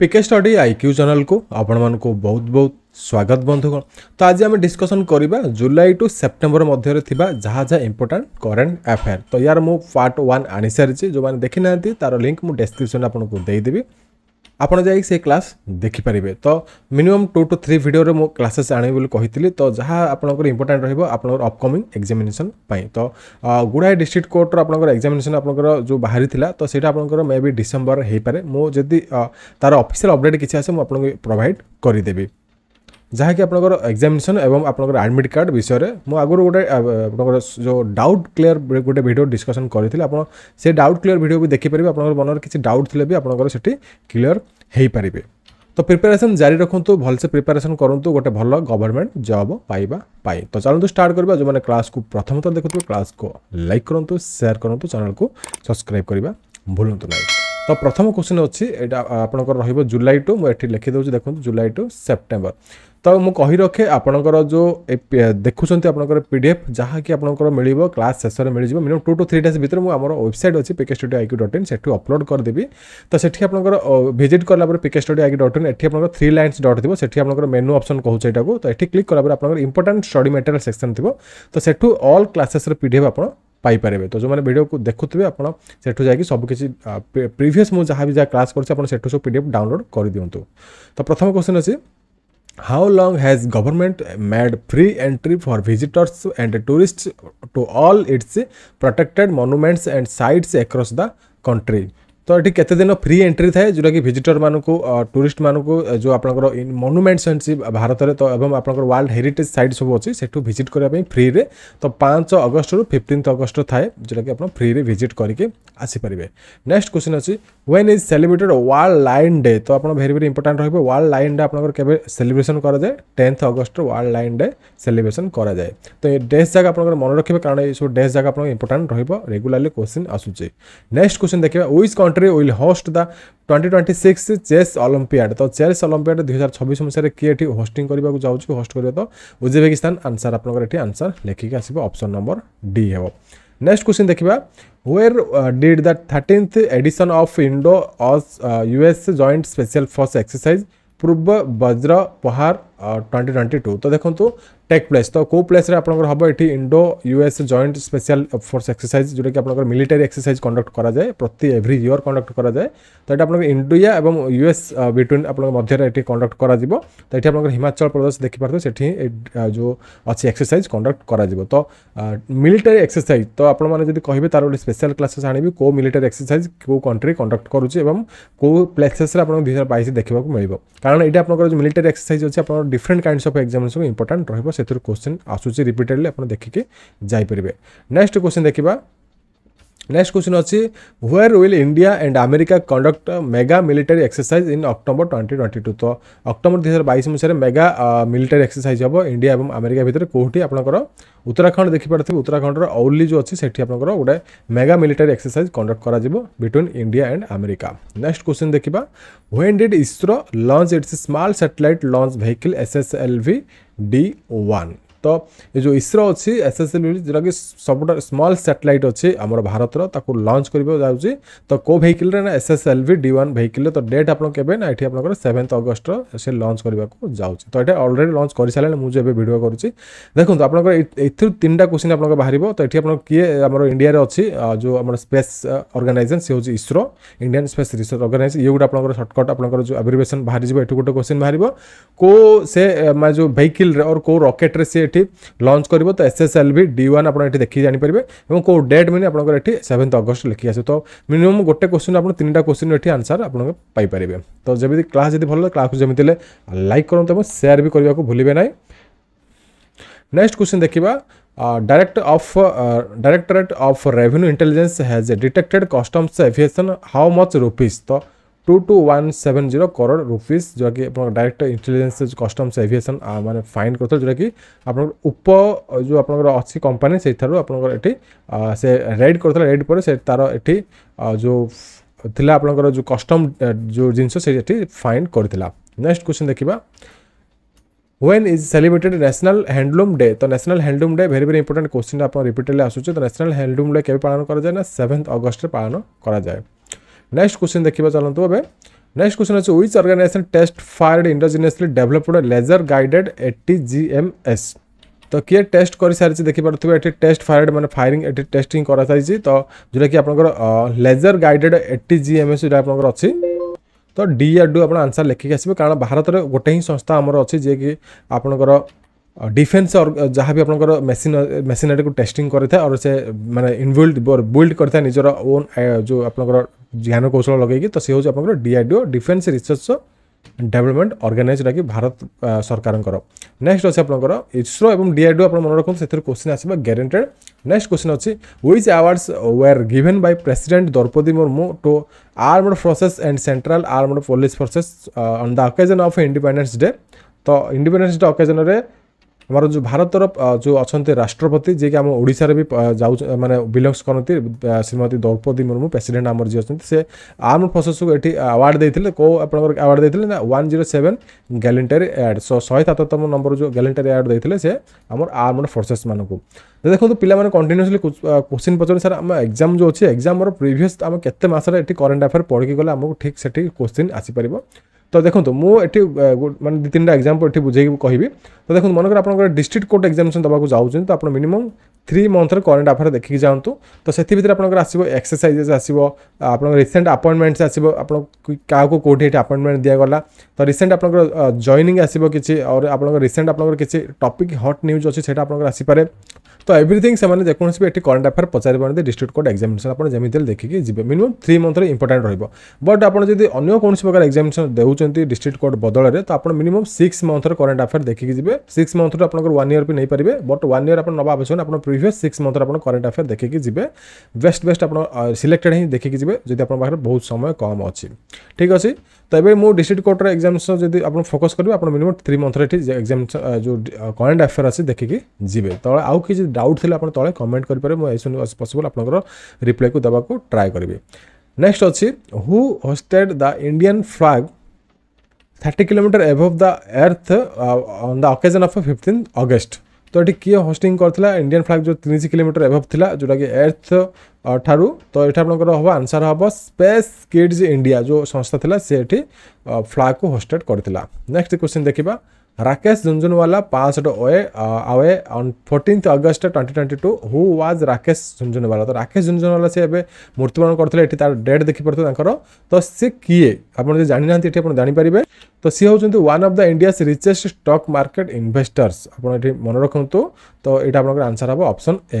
PK study I Q ଚ୍ୟାନେଲ୍କୁ ଆପଣମାନଙ୍କୁ ବହୁତ ବହୁତ ସ୍ୱାଗତ ବନ୍ଧୁଗଣ ତ ଆଜି ଆମେ ଡିସ୍କସନ୍ କରିବା ଜୁଲାଇ ଟୁ ସେପ୍ଟେମ୍ବର ମଧ୍ୟରେ ଥିବା ଯାହା ଯାହା ଇମ୍ପୋର୍ଟାଣ୍ଟ କରେଣ୍ଟ ଆଫେୟାର ତ ୟାର ମୁଁ ପାର୍ଟ ୱାନ୍ ଆଣିସାରିଛି ଯେଉଁମାନେ ଦେଖିନାହାନ୍ତି ତାର ଲିଙ୍କ୍ ମୁଁ ଡେସ୍କ୍ରିପ୍ସନ୍ ଆପଣଙ୍କୁ ଦେଇଦେବି ଆପଣ ଯାଇ ସେ କ୍ଲାସ୍ ଦେଖିପାରିବେ ତ ମିନିମମ୍ ଟୁ ଟୁ ଥ୍ରୀ ଭିଡ଼ିଓରେ ମୁଁ କ୍ଲାସେସ୍ ଆଣିବି ବୋଲି କହିଥିଲି ତ ଯାହା ଆପଣଙ୍କର ଇମ୍ପୋର୍ଟାଣ୍ଟ ରହିବ ଆପଣଙ୍କର ଅପକମିଂ ଏକ୍ଜାମିନେସନ୍ ପାଇଁ ତ ଗୁଡ଼ାଏ ଡିଷ୍ଟ୍ରିକ୍ଟ କୋର୍ଟର ଆପଣଙ୍କର ଏକ୍ଜାମିନେସନ୍ ଆପଣଙ୍କର ଯେଉଁ ବାହାରିଥିଲା ତ ସେଇଟା ଆପଣଙ୍କର ମେ ବି ଡିସେମ୍ବର ହେଇପାରେ ମୁଁ ଯଦି ତା'ର ଅଫିସିଆଲ୍ ଅପଡ଼େଟ୍ କିଛି ଆସେ ମୁଁ ଆପଣଙ୍କୁ ପ୍ରୋଭାଇଡ଼ କରିଦେବି ଯାହାକି ଆପଣଙ୍କର ଏକ୍ଜାମିନେସନ୍ ଏବଂ ଆପଣଙ୍କର ଆଡ଼ମିଟ୍ କାର୍ଡ଼ ବିଷୟରେ ମୁଁ ଆଗରୁ ଗୋଟେ ଆପଣଙ୍କର ଯେଉଁ ଡାଉଟ୍ କ୍ଲିୟର୍ ଗୋଟେ ଭିଡ଼ିଓ ଡିସ୍କସନ୍ କରିଥିଲି ଆପଣ ସେ ଡାଉଟ୍ କ୍ଲିୟର୍ ଭିଡ଼ିଓ ବି ଦେଖିପାରିବେ ଆପଣଙ୍କର ମନରେ କିଛି ଡାଉଟ୍ ଥିଲେ ବି ଆପଣଙ୍କର ସେଠି କ୍ଲିୟର୍ ହୋଇପାରିବେ ତ ପ୍ରିପାରେସନ୍ ଜାରି ରଖନ୍ତୁ ଭଲସେ ପ୍ରିପାରେସନ୍ କରନ୍ତୁ ଗୋଟେ ଭଲ ଗଭର୍ଣ୍ଣମେଣ୍ଟ ଜବ୍ ପାଇବା ପାଇଁ ତ ଚାଲନ୍ତୁ ଷ୍ଟାର୍ଟ କରିବା ଯେଉଁମାନେ କ୍ଲାସ୍କୁ ପ୍ରଥମତଃ ଦେଖୁଥିବେ କ୍ଲାସ୍କୁ ଲାଇକ୍ କରନ୍ତୁ ସେୟାର୍ କରନ୍ତୁ ଚ୍ୟାନେଲ୍କୁ ସବସ୍କ୍ରାଇବ୍ କରିବା ଭୁଲନ୍ତୁ ନାହିଁ ତ ପ୍ରଥମ କୋଶ୍ଚିନ୍ ଅଛି ଏଇଟା ଆପଣଙ୍କର ରହିବ ଜୁଲାଇ ଟୁ ମୁଁ ଏଠି ଲେଖିଦେଉଛି ଦେଖନ୍ତୁ ଜୁଲାଇ ଟୁ ସେପ୍ଟେମ୍ବର ତ ମୁଁ କହି ରଖେ ଆପଣଙ୍କର ଯେଉଁ ଦେଖୁଛନ୍ତି ଆପଣଙ୍କର ପି ଡି ଏଫ୍ ଯାହାକି ଆପଣଙ୍କର ମିଳିବ କ୍ଲାସ୍ ଶେଷରେ ମିଳିଯିବ minimum two to three days ଭିତରେ ମୁଁ ଆମର ୱେବସାଇଟ୍ ଅଛି ପିକେ ଷ୍ଟୁଡ଼ିଓ ଆଇକି ଡଟ୍ ଇନ୍ ସେଠୁ ଅପଲୋଡ଼ କରିଦେବି ତ ସେଠି ଆପଣଙ୍କର ଭିଜିଟ୍ କଲା ପରେ ପିକେ ଷ୍ଟୁଡ଼ିଓ ଆଇକି ଡଟ୍ ଇନ୍ ଏଠି ଆପଣଙ୍କର ଥ୍ରୀ ଲାଇନ୍ସ ଡଟ୍ ଥିବ ସେଠି ଆପଣଙ୍କର ମେନୁ ଅପସନ୍ କହୁଛି ଏଇଟାକୁ ତ ଏଠି କ୍ଲିକ୍ କଲା ପରେ ଆପଣଙ୍କର ଇମ୍ପୋର୍ଟାଣ୍ଟ ଷ୍ଟଡ଼ି ମେଟେରିଆଲ୍ ସେକ୍ସନ୍ ଥିବ ତ ସେଠୁ ଅଲ୍ କ୍ଲାସେସ୍ର ପି ଡି ଏଫ୍ ଆପଣ ପାଇପାରିବେ ତ ଯେଉଁମାନେ ଭିଡ଼ିଓକୁ ଦେଖୁଥିବେ ଆପଣ ସେଠୁ ଯାଇକି ସବୁକିଛି ପ୍ରିଭିୟସ୍ ମୁଁ ଯାହା ବି ଯାହା କ୍ଲାସ୍ କରୁଛି ଆପଣ ସେଠୁ ସବୁ ପି ଡି ଏଫ୍ ଡାଉନଲୋଡ଼ କରିଦିଅନ୍ତୁ ତ ପ୍ରଥମ କ୍ୱେଶ୍ଚନ୍ ଅଛି how long has government made free entry for visitors and tourists to all its protected monuments and sites across the country ତ ଏଠି କେତେ ଦିନ ଫ୍ରି ଏଣ୍ଟ୍ରି ଥାଏ ଯେଉଁଟାକି ଭିଜିଟରମାନଙ୍କୁ ଟୁରିଷ୍ଟମାନଙ୍କୁ ଯେଉଁ ଆପଣଙ୍କର ମନୁମେଣ୍ଟସ୍ ଅଛି ଭାରତରେ ତ ଏବଂ ଆପଣଙ୍କର ୱାର୍ଲଡ଼ ହେରିଟେଜ୍ ସାଇଟ୍ ସବୁ ଅଛି ସେଠୁ ଭିଜିଟ୍ କରିବା ପାଇଁ ଫ୍ରିରେ ତ ପାଞ୍ଚ ଅଗଷ୍ଟରୁ ଫିଫ୍ଟିନ୍ଥ ଅଗଷ୍ଟ ଥାଏ ଯେଉଁଟାକି ଆପଣ ଫ୍ରିରେ ଭିଜିଟ୍ କରିକି ଆସିପାରିବେ ନେକ୍ସଟ କ୍ୱେଶ୍ଚିନ୍ ଅଛି when is celebrated world lion day ତ ଆପଣ ଭେରି ଭେରି ଇମ୍ପୋର୍ଟାଣ୍ଟ ରହିବ ୱାର୍ଲଡ଼ ଲାଇନ୍ ଡେ ଆପଣଙ୍କର କେବେ ସେଲିବ୍ରେସନ୍ କରାଯାଏ ଟେନ୍ଥ ଅଗଷ୍ଟର ୱାର୍ଲଡ଼ ଲାଇନ୍ ଡେ ସେଲିବ୍ରେସନ୍ କରାଯାଏ ତ ଏ ଡେସ୍ ଯାକ ଆପଣଙ୍କର ମନେ ରଖିବେ କାରଣ ଏସବୁ ଡେସ୍ ଯାକ ଆପଣଙ୍କ ଇମ୍ପୋର୍ଟାଣ୍ଟ ରହିବ ରେଗୁଲାରଲି କ୍ୱେଶ୍ଚିନ୍ ଆସୁଛି ନେକ୍ସଟ କ୍ୱେଶ୍ଚିନ୍ ଦେଖିବା which country country will host the twenty twenty six chess olympiad ତ ଚେସ୍ ଅଲମ୍ପିଆଡ଼ ଦୁଇ ହଜାର ଛବିଶ ମସିହାରେ କିଏ ଏଠି ହୋଷ୍ଟିଂ କରିବାକୁ ଯାଉଛି ହୋଷ୍ଟ କରିବ ତ ଉଜବେକିସ୍ତାନ ଆନ୍ସର ଆପଣଙ୍କର ଏଠି ଆନ୍ସର ଲେଖିକି ଆସିବ ଅପସନ୍ ନମ୍ବର ଡି ହେବ ନେକ୍ସଟ କ୍ୱେଶ୍ଚିନ୍ ଦେଖିବା where uh, did the 13th edition of indo us uh, us joint special force exercise purba bajra pahar twenty twenty two ତ ଦେଖନ୍ତୁ ଟେକ୍ ପ୍ଲେସ୍ ତ କେଉଁ ପ୍ଲେସ୍ରେ ଆପଣଙ୍କର ହେବ ଏଠି Indo US joint special force exercise ଯେଉଁଟାକି ଆପଣଙ୍କର ମିଲିଟାରୀ ଏକ୍ସରସାଇଜ୍ କଣ୍ଡକ୍ଟ କରାଯାଏ ପ୍ରତି ଏଭ୍ରି ଇୟର୍ କଣ୍ଡକ୍ଟ କରାଯାଏ ତ ଏଠି ଆପଣଙ୍କର ଇଣ୍ଡିଆ ଏବଂ ୟୁଏସ୍ ବିଟୱିନ୍ ଆପଣଙ୍କ ମଧ୍ୟରେ ଏଠି କଣ୍ଡକ୍ଟ କରାଯିବ ତ ଏଠି ଆପଣଙ୍କର ହିମାଚଳ ପ୍ରଦେଶ ଦେଖିପାରୁଥିବେ ସେଠି ଯେଉଁ ଅଛି ଏକ୍ସରସାଇଜ୍ କଣ୍ଡକ୍ଟ କରାଯିବ ତ ମିଲିଟାରୀ ଏକ୍ସରସାଇଜ୍ ତ ଆପଣମାନେ ଯଦି କହିବେ ତାର ଗୋଟେ ସ୍ପେଶାଲ କ୍ଲାସେସ୍ ଆଣିବି କେଉଁ ମିଲିଟାରୀ ଏକ୍ସରସାଇଜ୍ କେଉଁ କଣ୍ଟ୍ରି କଣ୍ଡକ୍ଟ କରୁଛି ଏବଂ କେଉଁ ପ୍ଲେସେସ୍ରେ ଆପଣଙ୍କୁ ଦୁଇ ହଜାର ବାଇଶ ଦେଖିବାକୁ ମିଳିବ କାରଣ ଏଇଟା ଆପଣଙ୍କର ଯେଉଁ ମିଲିଟାରୀ ଏକ୍ସରସାଇଜ୍ ଅଛି ଆପଣଙ୍କର ডিফরেন্ট কাইন্ডস অফ এক্সাম সব ইম্পর্টাট রহব সেথু কোশ্চেন আসুচি রিপিটেডলি আপনার দেখিকি যাইপারে নেক্সট কোশ্চেন দেখা नेक्स्ट क्वेश्चन अच्छी where will India and America conduct mega military exercise in October twenty twenty two तो अक्टोबर दुई हजार बैस मसीह मेगा मिलिटारी एक्सरसाइज हम इंडिया और आमेरिका भितर कौटी आप उत्तराखंड देखिपे उत्तराखंड औली जो अच्छी से गोटे मेगा मिलिटारी एक्सरसाइज कंडक्ट कर between India and America next question देखा when did ISRO launch its small satellite launch vehicle S S L V D one ତ ଏ ଯେଉଁ ଇସ୍ରୋ ଅଛି ଏସ୍ ଏସ୍ ଏଲ୍ ଯେଉଁଟାକି ସବୁଠୁ ସ୍ମଲ୍ ସାଟେଲାଇଟ୍ ଅଛି ଆମର ଭାରତର ତାକୁ ଲଞ୍ଚ କରିବାକୁ ଯାଉଛି ତ କେଉଁ ଭେହିକିଲ୍ରେ ନା S S L V D one ଭେହିକିଲ୍ରେ ତ ଡେଟ୍ ଆପଣ କେବେ ନା ଏଠି ଆପଣଙ୍କର ସେଭେନ୍ଥ ଅଗଷ୍ଟର ସେ ଲଞ୍ଚ କରିବାକୁ ଯାଉଛି ତ ଏଇଟା ଅଲରେଡ଼ି ଲଞ୍ଚ କରିସାରିଲାଣି ମୁଁ ଯେଉଁ ଏବେ ଭିଡ଼ିଓ କରୁଛି ଦେଖନ୍ତୁ ଆପଣଙ୍କର ଏଥିରୁ ତିନିଟା କୋଶ୍ଚିନ୍ ଆପଣଙ୍କ ବାହାରିବ ତ ଏଠି ଆପଣ କିଏ ଆମର ଇଣ୍ଡିଆରେ ଅଛି ଯେଉଁ ଆମର ସ୍ପେସ୍ ଅର୍ଗାନାଇଜେସନ୍ ସେ ହେଉଛି ISRO Indian space research organisation ଇଏ ଗୋଟେ ଆପଣଙ୍କର ସର୍ଟକଟ୍ ଆପଣଙ୍କର ଯେଉଁ ଆବ୍ରିଭେସନ୍ ବାହାରିଯିବ ଏଠି ଗୋଟେ କୋଶ୍ଚିନ୍ ବାହାରିବ କେଉଁ ସେ ଯେଉଁ ଭେହିକିଲ୍ରେ ଅର୍ କେଉଁ ରକେଟ୍ରେ ସେ ଏଠି এটি লঞ্চ করব তো S S L V D one আপনার এটি দেখি জাঁপারে এবং কেউ ডেট মিনি আপনার এটি সেভেন্থ অগস্ট লিখি আসবে তো মিনিমম গোটে কোশ্চিন আপনার তিনটা কোশ্চিন এটি আনসার আপনার পাইপারে তো যেমি ক্লাস যদি ভালো ক্লাসকে যেমি হলে লাইক করতে এবং সেয়ার বি করা ভুলবে না नेक्स्ट क्वेश्चन देखा direct of directorate of revenue intelligence has detected customs aviation how much rupees तो two two one seven zero crore rupees जोटा कि आप डायरेक्ट इंटेलिजेन्स कस्टम्स एभिएसन मैंने फाइन कर जोटा कि आप उप जो आप अच्छी कंपानी से आप से रेड कर रेड पर से तार ये जो ଥିଲା ଆପଣଙ୍କର ଯେଉଁ କଷ୍ଟମ୍ ଯେଉଁ ଜିନିଷ ସେଇଠି ଫାଇଣ୍ଡ କରିଥିଲା ନେକ୍ସଟ କ୍ୱେଶ୍ଚନ୍ ଦେଖିବା when is celebrated national handloom day ତ national handloom day very very important question ଆପଣ ରିପିଟେଡ଼ଲି ଆସୁଛି ତ ନ୍ୟାସନାଲ୍ ହ୍ୟାଣ୍ଡଲୁମ୍ ଡେ କେବେ ପାଳନ କରାଯାଏ ନା ସେଭେନ୍ଥ ଅଗଷ୍ଟରେ ପାଳନ କରାଯାଏ ନେକ୍ସଟ କ୍ୱେଶ୍ଚିନ୍ ଦେଖିବା ଚାଲନ୍ତୁ ଏବେ ନେକ୍ସଟ କ୍ୱେଶ୍ଚିନ୍ ଅଛି which organisation test fired indigenously developed laser guided A T G M S ତ କିଏ ଟେଷ୍ଟ କରିସାରିଛି ଦେଖିପାରୁଥିବେ ଏଠି ଟେଷ୍ଟ ଫାୟାର୍ଡ ମାନେ ଫାୟାରିଂ ଏଠି ଟେଷ୍ଟିଂ କରାଯାଇଛି ତ ଯେଉଁଟାକି ଆପଣଙ୍କର laser guided A T G M S ଯେଉଁଟା ଆପଣଙ୍କର ଅଛି ତ ଡି ଆର୍ ଡୁ ଆପଣ ଆନ୍ସର୍ ଲେଖିକି ଆସିବେ କାରଣ ଭାରତରେ ଗୋଟେ ହିଁ ସଂସ୍ଥା ଆମର ଅଛି ଯିଏକି ଆପଣଙ୍କର ଡିଫେନ୍ସ ଯାହା ବି ଆପଣଙ୍କର ମେସିନ ମେସିନାରୀକୁ ଟେଷ୍ଟିଂ କରିଥାଏ ଆଉ ସେ ମାନେ ଇନବିଲ୍ଡ ବିଲ୍ଡ କରିଥାଏ ନିଜର ଓନ୍ ଯେଉଁ ଆପଣଙ୍କର ଜ୍ଞାନ କୌଶଳ ଲଗେଇକି ତ ସେ ହେଉଛି ଆପଣଙ୍କର DRDO defence research development organise ଯେଉଁଟାକି ଭାରତ ସରକାରଙ୍କର ନେକ୍ସଟ ଅଛି ଆପଣଙ୍କର ଇସ୍ରୋ ଏବଂ ଡିଆର୍ଡିଓ ଆପଣ ମନେ ରଖନ୍ତୁ ସେଥିରୁ କୋଶ୍ଚିନ୍ ଆସିବ ଗ୍ୟାରେଣ୍ଟେଡ୍ ନେକ୍ସଟ କୋଶ୍ଚିନ୍ ଅଛି which awards were given by president Droupadi Murmu to armed forces and central armed police forces on the occasion of independence day ତ ଇଣ୍ଡିପେଣ୍ଡେନ୍ସ ଡେ ଅକେଜନରେ ଆମର ଯେଉଁ ଭାରତର ଯେଉଁ ଅଛନ୍ତି ରାଷ୍ଟ୍ରପତି ଯିଏକି ଆମ ଓଡ଼ିଶାରେ ବି ଯାଉ ମାନେ ବିଲଙ୍ଗସ୍ କରନ୍ତି ଶ୍ରୀମତୀ ଦ୍ରୌପଦୀ ମୁର୍ମୁ ପ୍ରେସିଡେଣ୍ଟ ଆମର ଯିଏ ଅଛନ୍ତି ସେ ଆର୍ମ ଫୋର୍ସେସ୍କୁ ଏଠି ଆୱାର୍ଡ଼ ଦେଇଥିଲେ କେଉଁ ଆପଣଙ୍କର ଆୱାର୍ଡ଼ ଦେଇଥିଲେ ନା ୱାନ୍ ଜିରୋ ସେଭେନ୍ ଗ୍ୟାଲେଣ୍ଟାରୀ ଆଡ଼୍ ଶହେ ସାତତମ ନମ୍ବର ଯେଉଁ ଗ୍ୟାଲେଣ୍ଟାରୀ ଆଡ଼୍ ଦେଇଥିଲେ ସେ ଆମର ଆର୍ମଡ଼ ଫୋର୍ସେସ୍ମାନଙ୍କୁ ଦେଖନ୍ତୁ ପିଲାମାନେ କଣ୍ଟିନ୍ୟୁସଲି କୋଶ୍ଚିନ୍ ପଚାରନ୍ତି ସାର୍ ଆମ ଏକ୍ଜାମ୍ ଯେଉଁ ଅଛି ଏକ୍ଜାମ୍ର ପ୍ରିଭିୟସ୍ ଆମେ କେତେ ମାସରେ ଏଠି କରେଣ୍ଟ ଆଫେୟାର୍ ପଢ଼ିକି ଗଲେ ଆମକୁ ଠିକ୍ ସେଠି କୋଶ୍ଚିନ୍ ଆସିପାରିବ ତ ଦେଖନ୍ତୁ ମୁଁ ଏଠି ମାନେ ଦୁଇ ତିନିଟା ଏକ୍ଜାମ୍ପଲ୍ ଏଠି ବୁଝେଇକି କହିବି ତ ଦେଖନ୍ତୁ ମନେକର ଆପଣଙ୍କର ଡିଷ୍ଟ୍ରିକ୍ଟ କୋର୍ଟ ଏକ୍ଜାମିନେସନ୍ ଦେବାକୁ ଯାଉଛନ୍ତି ତ ଆପଣ ମିନିମମ୍ ଥ୍ରୀ ମନ୍ଥର କରେଣ୍ଟ ଆଫେୟାର ଦେଖିକି ଯାଆନ୍ତୁ ତ ସେଥି ଭିତରେ ଆପଣଙ୍କର ଆସିବ ଏକ୍ସରସାଇଜେସ୍ ଆସିବ ଆପଣଙ୍କର ରିସେଣ୍ଟ ଆପଏଣ୍ଟମେଣ୍ଟସ୍ ଆସିବ ଆପଣ କାହାକୁ କେଉଁଠି ଏଠି ଆପଏଣ୍ଟମେଣ୍ଟ ଦିଆଗଲା ତ ରିସେଣ୍ଟ ଆପଣଙ୍କର ଜଏନିଂ ଆସିବ କିଛି ଆଉ ଆପଣଙ୍କର ରିସେଣ୍ଟ ଆପଣଙ୍କର କିଛି ଟପିକ୍ ହଟ୍ ନ୍ୟୁଜ୍ ଅଛି ସେଇଟା ଆପଣଙ୍କର ଆସିପାରେ তো ଏଭ୍ରିଥିଙ୍ଗ ସେମାନେ ଯେକୌଣସି ବି ଏଠି କରେଣ୍ଟ ଆଫେୟାର ପଚାରିବ ଯଦି ଡିଷ୍ଟ୍ରିକ୍ଟ କୋର୍ଟ ଏକ୍ଜାମିନେସନ୍ ଆପଣ ଯେମିତି ହେଲେ ଦେଖିକି ଯିବେ ମିନିମମ୍ ଥ୍ରୀ ମନ୍ଥର ଇମ୍ପୋର୍ଟାଣ୍ଟ ରହିବ ବଟ୍ ଆପଣ ଯଦି ଅନ୍ୟ କୌଣସି ପ୍ରକାର ଏକ୍ଜାମିନେସନ୍ ଦେଉଛନ୍ତି ଡିଷ୍ଟ୍ରିକ୍ଟ କୋର୍ଟ ବଦଳରେ ତ ଆପଣ ମିନିମମ୍ ସିକ୍ସ ମନ୍ଥର କରେଣ୍ଟ ଆଫେୟାର ଦେଖିକି ଯିବେ ସିକ୍ସ ମନ୍ଥରୁ ଆପଣଙ୍କର ୱାନ୍ ଇୟର୍ ବି ନେଇପାରିବେ ବଟ୍ ୱାନ୍ ଇୟର୍ ଆପଣ ନେବା ଆବଶ୍ୟକ ଆପଣ ପ୍ରିଭିୟସ୍ ସିକ୍ସ ମନ୍ଥର ଆପଣ କରେଣ୍ଟ ଆଫେୟାର ଦେଖିକି ଯିବେ ବେଷ୍ଟ ବେଷ୍ଟ ଆପଣ ସିଲେକ୍ଟେଡ୍ ହିଁ ଦେଖିକି ଯିବେ ଯଦି ଆପଣଙ୍କ ପାଖରେ ବହୁତ ସମୟ କମ୍ ଅଛି ଠିକ୍ ଅଛି ତ ଏବେ ମୁଁ ଡିଷ୍ଟ୍ରିକ୍ଟ କୋର୍ଟର ଏକ୍ଜାମିନେସନ୍ ଯଦି ଆପଣ ଫୋକସ୍ କରିବେ ଆପଣ ମିନିମମ୍ ଥ୍ରୀ ମନ୍ଥର ଏଠି ଏକ୍ଜାମିନେସନ୍ ଯେଉଁ କରେଣ୍ଟ ଆଫେୟାର ଅଛି ଦେଖିକି ଯିବେ ତ ଆଉ କିଛି डाउट ଥିଲେ आप तेज़ कमेंट କରିପାରିବେ ମୁଁ ଏଜ୍ ସୁନ୍ ଆଜ୍ ପସିବଲ୍ ଆପଣଙ୍କର ରିପ୍ଲାଇକୁ ଦେବାକୁ ଟ୍ରାଏ କରିବି ନେକ୍ସଟ ଅଛି who hosted the Indian thirty kilometre above the earth on the occasion of fifteen August तो ये किए होस्टिंग करता इंडियान फ्लाग जो तीन किलोमीटर एभव था जोटा कि एर्थ ठारू तो ये आप आंसर हम स्पेस किड्स इंडिया जो संस्था थी से फ्लाग को होस्टेड करेक्ट क्वेश्चन देखा Rakesh Zunjunwala passed away, uh, away on 14th August 2022. Who was Rakesh Zunjunwala? তো Rakesh Zunjunwala সে এবে মৃত্যুবরণ করଥିଲେ এটি তার ডেট দেখিপারুଥିବେ ତାଙ୍କର ତ ସେ କିଏ ଆପଣ ଯଦି ଜାଣିନାହାନ୍ତି ଏଠି ଆପଣ ଜାଣିପାରିବେ ତ ସିଏ ହେଉଛନ୍ତି one of the India's richest stock market investors ଆପଣ ଏଠି ମନେ ରଖନ୍ତୁ ତ ଏଇଟା ଆପଣଙ୍କର ଆନ୍ସର୍ ହେବ ଅପସନ୍ ଏ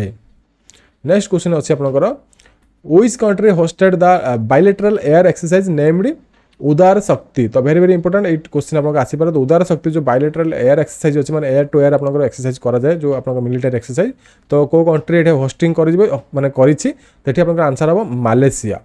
ନେକ୍ସଟ କ୍ୱେଶ୍ଚିନ୍ ଅଛି ଆପଣଙ୍କର which country hosted the bilateral air exercise named Udara Shakti তো ভেরি ভেরি ইম্পর্টাট এই কোশ্চিন আপনার আসিপারে তো উদার শক্তি যে বাইলেটারাল এয়ার এক্সরসাইজ অছে মানে এয়ার টু এয়ার আপনার এক্সরসাইজ করা যায় যে আপনার মিলিটারি এক্সরসাইজ তো কেউ কন্ট্রি এটি হোস্টিং করে মানে করেছি সেটি আপনার আনসার হব মালয়েসিয়া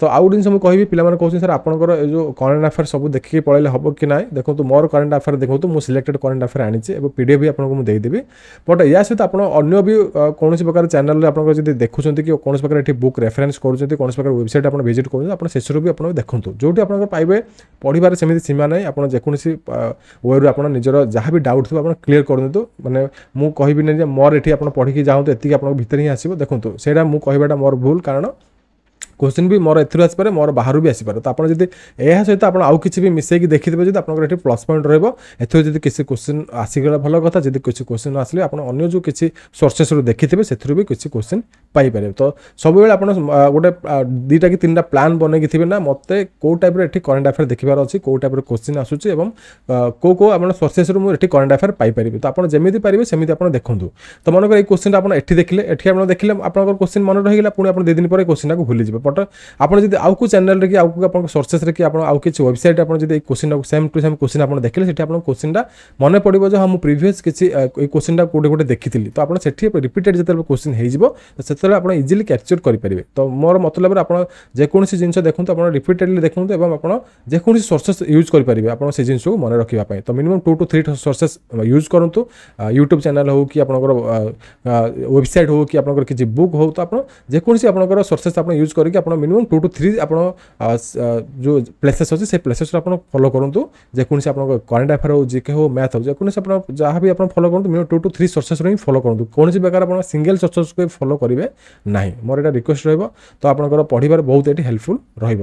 ତ ଆଉ ଗୋଟେ ଜିନିଷ ମୁଁ କହିବି ପିଲାମାନେ କହୁଛନ୍ତି ସାର୍ ଆପଣଙ୍କର ଏ ଯେଉଁ କରେଣ୍ଟ ଆଫେୟାର ସବୁ ଦେଖିକି ପଳେଇଲେ ହେବ କି ନାହିଁ ଦେଖନ୍ତୁ ମୋର କରେଣ୍ଟ ଆଫେୟାର ଦେଖନ୍ତୁ ମୁଁ ସିଲେକ୍ଟେଡ଼ କରେଣ୍ଟ ଆଫେୟାର ଆଣିଛି ଏବଂ ପି ଡି ଏଫ୍ ବି ଆପଣଙ୍କୁ ମୁଁ ଦେଇଦେବି ବଟ୍ ୟା ସହିତ ଆପଣ ଅନ୍ୟ ବି କୌଣସି ପ୍ରକାର ଚ୍ୟାନେଲରେ ଆପଣଙ୍କର ଯଦି ଦେଖୁଛନ୍ତି କି କୌଣସି ପ୍ରକାର ଏଠି ବୁକ୍ ରେଫରେନ୍ସ କରୁଛନ୍ତି କୌଣସି ପ୍ରକାର ୱେବସାଇଟ୍ ଆପଣ ଭିଜିଟ୍ କରୁଛନ୍ତି ଆପଣ ସେସବୁ ବି ଆପଣ ଦେଖନ୍ତୁ ଯେଉଁଠି ଆପଣଙ୍କର ପାଇବେ ପଢ଼ିବାରେ ସେମିତି ସୀମା ନାହିଁ ଆପଣ ଯେକୌଣସି ୱେରୁ ଆପଣ ନିଜର ଯାହା ବି ଡାଉଟ୍ ଥିବ ଆପଣ କ୍ଲିୟର୍ କରନ୍ତୁ ମାନେ ମୁଁ କହିବିନି ଯେ ମୋର ଏଠି ଆପଣ ପଢ଼ିକି ଯାଆନ୍ତୁ ଏତିକି ଆପଣଙ୍କ ଭିତରେ ହିଁ ଆସିବ ଦେଖନ୍ତୁ ସେଇଟା ମୁଁ କହିବାଟା ମୋର ଭୁଲ କାରଣ क्वेश्चन भी मोर एथु आसपे मोर बाहर भी आसपे तो आप जब यह सहित आप आउ किसी भी मिसेक देखिथे जब आप प्लस पॉइंट एथ्रु जब किसी क्वेश्चन आसगला भल कथा जब किसी क्वेश्चन आसे आप अन्य जो किसी सोर्सेस देखिथे से भी किसी क्वेश्चन पाइपर तो सब आप गोटे दुईटा कि तीन प्लान बनई थे ना मत कौ टाइप ये करेन्ट अफेयर देखार अच्छी कौ टाइप क्वेश्चन आसूसी और कौ कौ आप सोर्सेस मुझे करेन्ट आफेयर पाइपरि तो आप जमी पारे সেমি আপনার দেখুন তো মনে क्वेश्चन এই কোশ্চিনটা আপনার এটি দেখলে এটি আপনার দেখলে আপনার কোশ্চিন মনে রয়ে গেলে পুরো আপনার দুই দিন পরে কোশ্চিনটা ভুলে যাবে પણ આપણ જો આઉકુ ચેનલ રે કે આઉકુ આપણો સોર્સસ રે કે આપણ આઉ કીચી વેબસાઈટ આપણ જો કuesion નો સેમ ટુ સેમ કuesion આપણ દેખલે સીટી આપણ કuesion મન પડીબો જો હમ પ્રીવિયસ કીચી કuesion નો કોડે કોડે દેખી તલી તો આપણ સેઠી રિપીટેડ જેતલ કuesion હે જિબો તો સેતલે આપણ ઈઝીલી કેચ્યુઅર કરી પરિબે તો મોર મતલબ આપણ જે કોણસી જિન્સ દેખું તો આપણ રિપીટેડલી દેખું તો એબમ આપણ જે કોણસી સોર્સસ યુઝ કરી પરિબે આપણ સે જિન્સ કો મન રાખીવા પાય તો મિનિમમ 2 ટુ 3 સોર્સસ યુઝ કરું તો YouTube ચેનલ હો કે આપણ ઓ વેબસાઈટ હો કે આપણ કીચી બુક હો તો આપણ જે કોણસી આપણ સોર્સસ આપણ યુઝ કર କି ଆପଣ ମିନିମମ୍ ଟୁ ଟୁ ଥ୍ରୀ ଆପଣ ଯେଉଁ ପ୍ଲେସେସ୍ ଅଛି ସେ ପ୍ଲେସେସ୍ରେ ଆପଣ ଫଲୋ କରନ୍ତୁ ଯେକୌଣସି ଆପଣଙ୍କ କରେଣ୍ଟ ଆଫେୟାର ହଉ କେ ହଉ ମ୍ୟାଥ୍ ହଉ ଯେକୌଣସି ଆପଣ ଯାହା ବି ଆପଣ ଫଲୋ କରନ୍ତୁ ମିନିମମ୍ ଟୁ ଟୁ ଥ୍ରୀ ସୋର୍ସେସ୍ରୁ ହିଁ ଫଲୋ କରନ୍ତୁ କୌଣସି ପ୍ରକାର ଆପଣ ସିଙ୍ଗଲ୍ ସୋର୍ସେସ୍କୁ ଫଲୋ କରିବେ ନାହିଁ ମୋର ଏଇଟା ରିକ୍ୱେଷ୍ଟ ରହିବ ତ ଆପଣଙ୍କର ପଢ଼ିବାରେ ବହୁତ ଏଠି ହେଲ୍ପଫୁଲ୍ ରହିବ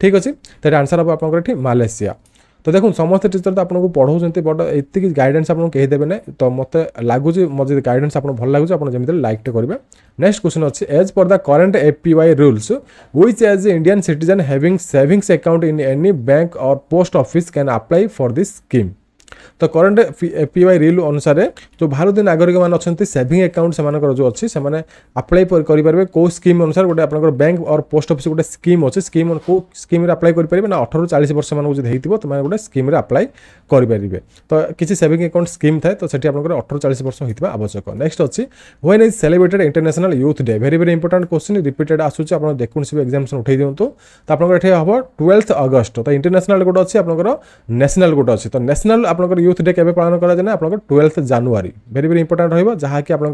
ଠିକ୍ ଅଛି ତ ଏଇଟା ଆନ୍ସର୍ ହେବ ଆପଣଙ୍କର ଏଠି ମାଲେସିଆ ତ ଦେଖନ୍ତୁ ସମସ୍ତେ ଟିଚର୍ ତ ଆପଣଙ୍କୁ ପଢ଼ାଉଛନ୍ତି ବଟ୍ ଏତିକି ଗାଇଡ଼େନ୍ସ ଆପଣଙ୍କୁ କେହି ଦେବେ ନାହିଁ ତ ମୋତେ ଲାଗୁଛି ମୋତେ ଯଦି ଗାଇଡ଼େନ୍ସ ଆପଣ ଭଲ ଲାଗୁଛି ଆପଣ ଯେମିତି ଲାଇକ୍ଟେ କରିବେ ନେକ୍ସଟ କ୍ୱେଶ୍ଚନ୍ ଅଛି as per the current A P Y rules which age Indian citizen having savings account in any bank or post office can apply for this scheme ତ କରେଣ୍ଟ ପି ୱାଇ ରିଲ୍ ଅନୁସାରେ ଯେଉଁ ଭାରତୀୟ ନାଗରିକମାନେ ଅଛନ୍ତି saving account ସେମାନଙ୍କର ଯେଉଁ ଅଛି ସେମାନେ ଆପ୍ଲାଏ କରିପାରିବେ କେଉଁ ସ୍କିମ୍ ଅନୁସାରେ ଗୋଟେ ଆପଣଙ୍କର ବ୍ୟାଙ୍କ ଅର୍ ପୋଷ୍ଟ ଅଫିସ୍ ଗୋଟେ ସ୍କିମ୍ ଅଛି ସ୍କିମ୍ କେଉଁ ସ୍କିମ୍ରେ ଆପ୍ଲାଏ କରିପାରିବେ ନା ଅଠରରୁ ଚାଳିଶ ବର୍ଷ ମାନଙ୍କୁ ଯଦି ହେଇଥିବ ସେମାନେ ଗୋଟେ ସ୍କିମ୍ରେ ଆପ୍ଲାଏ କରିପାରିବେ ତ କିଛି ସେଭିଂ ଆକାଉଣ୍ଟ ସ୍କିମ୍ ଥାଏ ତ ସେଠି ଆପଣଙ୍କର ଅଠର ଚାଳିଶ ବର୍ଷ ହେଇଥିବା ଆବଶ୍ୟକ ନେକ୍ସଟ ଅଛି when is celebrated international youth day very very important question repeated ଆସୁଛି ଆପଣ ଯେକୌଣସି ବି ଏକ୍ଜାମିନେସନ୍ ଉଠାଇ ଦିଅନ୍ତୁ ତ ଆପଣଙ୍କର ଏଠି ହେବ ଟୁଏଲ୍ଥ ଅଗଷ୍ଟ ତ ଇଣ୍ଟରନ୍ୟାସନାଲ୍ ଗୋଟେ ଅଛି ଆପଣଙ୍କର ନ୍ୟାସନାଲ୍ ଗୋଟେ ଅଛି ତ ନ୍ୟାସନାଲ୍ ଆପଣଙ୍କର আপনার ইউথ ডে কেবে পালন করা যায় না আপনার twelve January very very important রহব যা কি আপনার